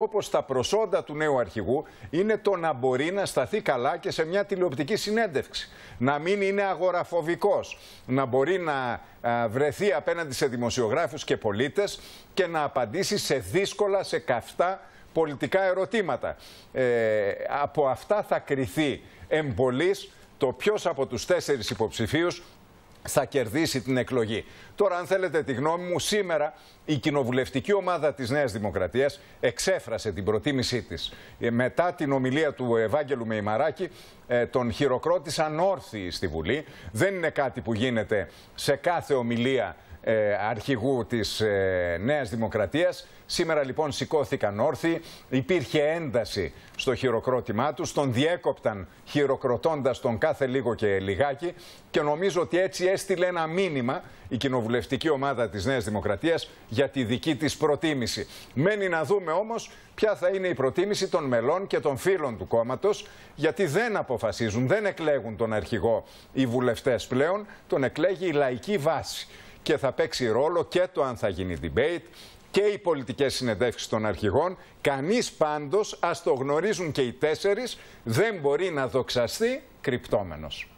Όπως τα προσόντα του νέου αρχηγού είναι το να μπορεί να σταθεί καλά και σε μια τηλεοπτική συνέντευξη. Να μην είναι αγοραφοβικός, να μπορεί να βρεθεί απέναντι σε δημοσιογράφους και πολίτες και να απαντήσει σε δύσκολα, σε καυτά πολιτικά ερωτήματα. Ε, από αυτά θα κριθεί εμπολής το ποιος από τους τέσσερις υποψηφίους θα κερδίσει την εκλογή. Τώρα, αν θέλετε τη γνώμη μου, σήμερα η κοινοβουλευτική ομάδα της Νέας Δημοκρατίας εξέφρασε την προτίμησή της. Ε, μετά την ομιλία του Ευάγγελου Μεϊμαράκη, ε, τον χειροκρότησαν όρθιοι στη Βουλή. Δεν είναι κάτι που γίνεται σε κάθε ομιλία ε, αρχηγού της ε, Νέας Δημοκρατίας. Σήμερα λοιπόν σηκώθηκαν όρθιοι, υπήρχε ένταση στο χειροκρότημά τους, τον διέκοπταν χειροκροτώντας τον κάθε λίγο και λιγάκι και νομίζω ότι έτσι έστειλε ένα μήνυμα η κοινοβουλευτική ομάδα της Νέας Δημοκρατίας για τη δική της προτίμηση. Μένει να δούμε όμως ποια θα είναι η προτίμηση των μελών και των φίλων του κόμματος γιατί δεν αποφασίζουν, δεν εκλέγουν τον αρχηγό οι βουλευτές πλέον, τον εκλέγει η λαϊκή βάση και θα παίξει ρόλο και το αν θα γίνει debate και οι πολιτικές συνεντεύξεις των αρχηγών. Κανείς πάντως, ας το γνωρίζουν και οι τέσσερις, δεν μπορεί να δοξαστεί κρυπτόμενος.